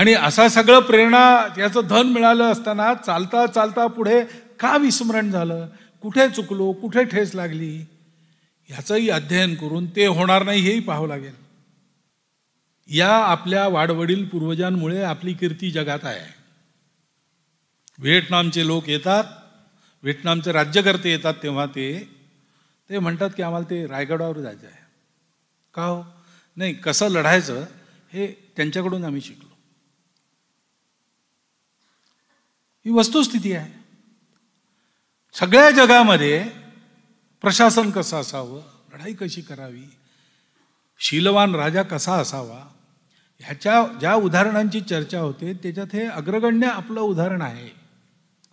आणि असा सगळं प्रेरणा याचं धन मिळालं असताना चालता चालता पुढे का विस्मरण झालं कुठे चुकलो कुठे ठेस लागली याचंही अध्ययन करून ते होणार नाही हेही पाहावं लागेल या आपल्या वाडवडील पूर्वजांमुळे आपली कीर्ती जगात आहे व्हिएटनामचे लोक येतात व्हिएटनामचे राज्यकर्ते येतात तेव्हा ते ते म्हणतात की आम्हाला ते रायगडावर जायचं आहे का हो नाही कसं लढायचं हे त्यांच्याकडून आम्ही शिकलो ही वस्तुस्थिती आहे सगळ्या जगामध्ये प्रशासन कसं असावं लढाई कशी करावी शीलवान राजा कसा असावा ह्याच्या ज्या उदाहरणांची चर्चा होते त्याच्यात हे अग्रगण्य आपलं उदाहरण आहे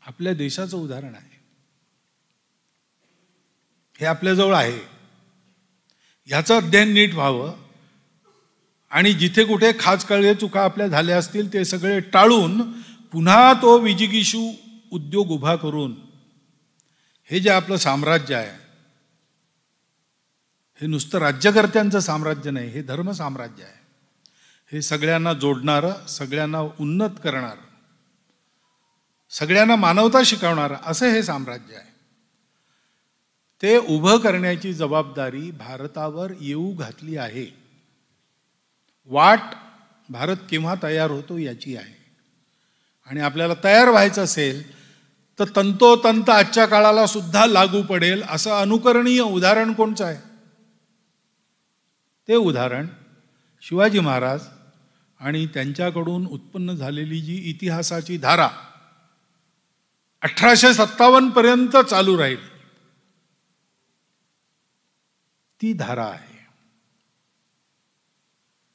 आपल्या देशाचं उदाहरण आहे हे आपल्याजवळ आहे ह्याचं अध्ययन नीट व्हावं आणि जिथे कुठे कळले चुका आपल्या झाल्या असतील ते सगळे टाळून पुन्हा तो विजिगीशू उद्योग उभा करून हे जे आपलं साम्राज्य आहे हे नुसतं राज्यकर्त्यांचं साम्राज्य नाही हे धर्म साम्राज्य आहे हे सगळ्यांना जोडणारं सगळ्यांना उन्नत करणार सगळ्यांना मानवता शिकवणार असं हे साम्राज्य आहे ते उभं करण्याची जबाबदारी भारतावर येऊ घातली आहे वाट भारत केव्हा तयार होतो याची आहे आणि आपल्याला तयार व्हायचं असेल तर तंतोतंत आजच्या काळाला सुद्धा लागू पडेल असं अनुकरणीय उदाहरण कोणचं आहे ते उदाहरण शिवाजी महाराज आणि त्यांच्याकडून उत्पन्न झालेली जी इतिहासाची धारा अठराशे पर्यंत चालू राहील ती धारा आहे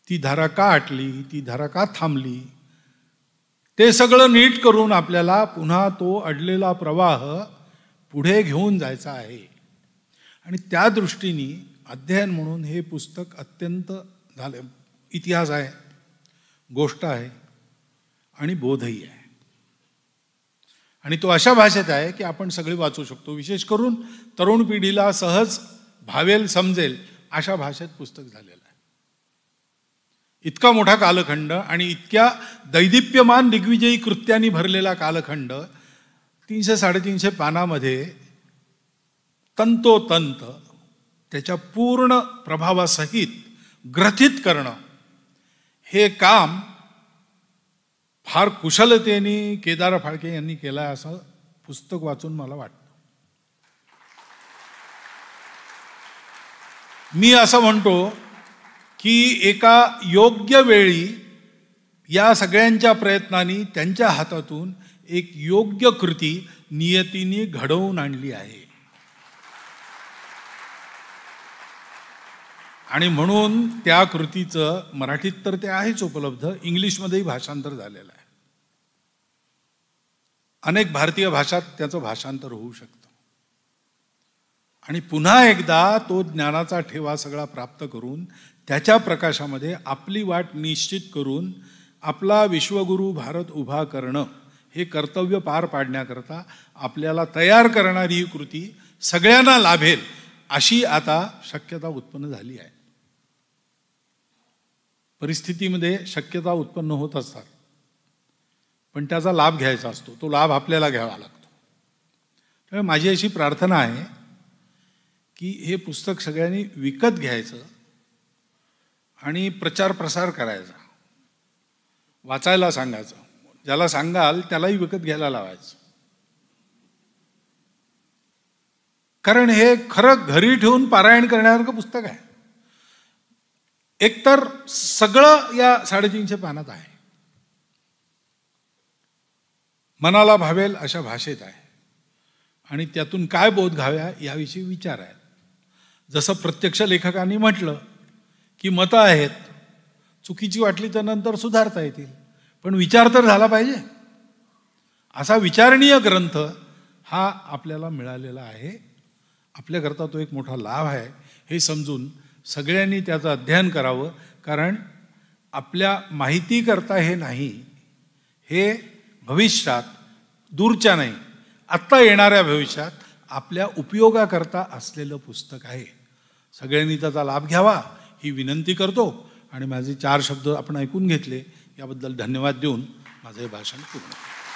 ती धारा का आटली ती धारा का थांबली ते सगळं नीट करून आपल्याला पुन्हा तो अडलेला प्रवाह पुढे घेऊन जायचा आहे आणि त्या दृष्टीने अध्ययन म्हणून हे पुस्तक अत्यंत झालं इतिहास आहे गोष्ट आहे आणि बोधही आहे आणि तो अशा भाषेत आहे की आपण सगळे वाचू शकतो विशेष करून तरुण पिढीला सहज भावेल समजेल अशा भाषेत पुस्तक झालेलं आहे इतका मोठा कालखंड आणि इतक्या दैदिप्यमान दिग्विजयी कृत्यांनी भरलेला कालखंड तीनशे साडेतीनशे पानामध्ये तंतोतंत त्याच्या पूर्ण प्रभावासहित ग्रथित करणं हे काम फार कुशलतेने केदार फाळके यांनी केलं आहे असं पुस्तक वाचून मला वाटतं मी असं म्हणतो की एका योग्य वेळी या सगळ्यांच्या प्रयत्नांनी त्यांच्या हातातून एक योग्य कृती नियतीने घडवून आणली आहे आणि म्हणून त्या कृतीचं मराठीत तर ते आहेच उपलब्ध इंग्लिशमध्येही भाषांतर झालेलं आहे अनेक भारतीय भाषात त्याचं भाषांतर होऊ शकतं आणि पुन्हा एकदा तो ज्ञानाचा ठेवा सगळा प्राप्त करून त्याच्या प्रकाशामध्ये आपली वाट निश्चित करून आपला विश्वगुरू भारत उभा करणं हे कर्तव्य पार पाडण्याकरता आपल्याला तयार करणारी ही कृती सगळ्यांना लाभेल अशी आता शक्यता उत्पन्न झाली आहे परिस्थितीमध्ये शक्यता उत्पन्न होत असतात पण त्याचा लाभ घ्यायचा असतो तो लाभ आपल्याला घ्यावा लागतो त्यामुळे माझी अशी प्रार्थना आहे की हे पुस्तक सगळ्यांनी विकत घ्यायचं आणि प्रचार प्रसार करायचा वाचायला सांगायचं ज्याला सांगाल त्यालाही विकत घ्यायला लावायचं कारण हे खरं घरी ठेवून पारायण करण्यासारखं पुस्तक आहे एकतर सगळं या साडेतीनशे पानात आहे मनाला भावेल अशा भाषेत आहे आणि त्यातून काय बोध घाव्या याविषयी विचार आहे जसं प्रत्यक्ष लेखकाने म्हटलं की मतं आहेत चुकीची वाटली तर नंतर सुधारता येतील पण विचार तर झाला पाहिजे असा विचारणीय ग्रंथ हा आपल्याला मिळालेला आहे आपल्याकरता तो एक मोठा लाभ आहे हे समजून सगळ्यांनी त्याचं अध्ययन करावं कारण आपल्या माहितीकरता हे नाही हे भविष्यात दूरच्या नाही आत्ता येणाऱ्या भविष्यात आपल्या उपयोगाकरता असलेलं पुस्तक आहे सगळ्यांनी त्याचा लाभ घ्यावा ही विनंती करतो आणि माझे चार शब्द आपण ऐकून घेतले याबद्दल धन्यवाद देऊन माझं हे भाषण पूर्ण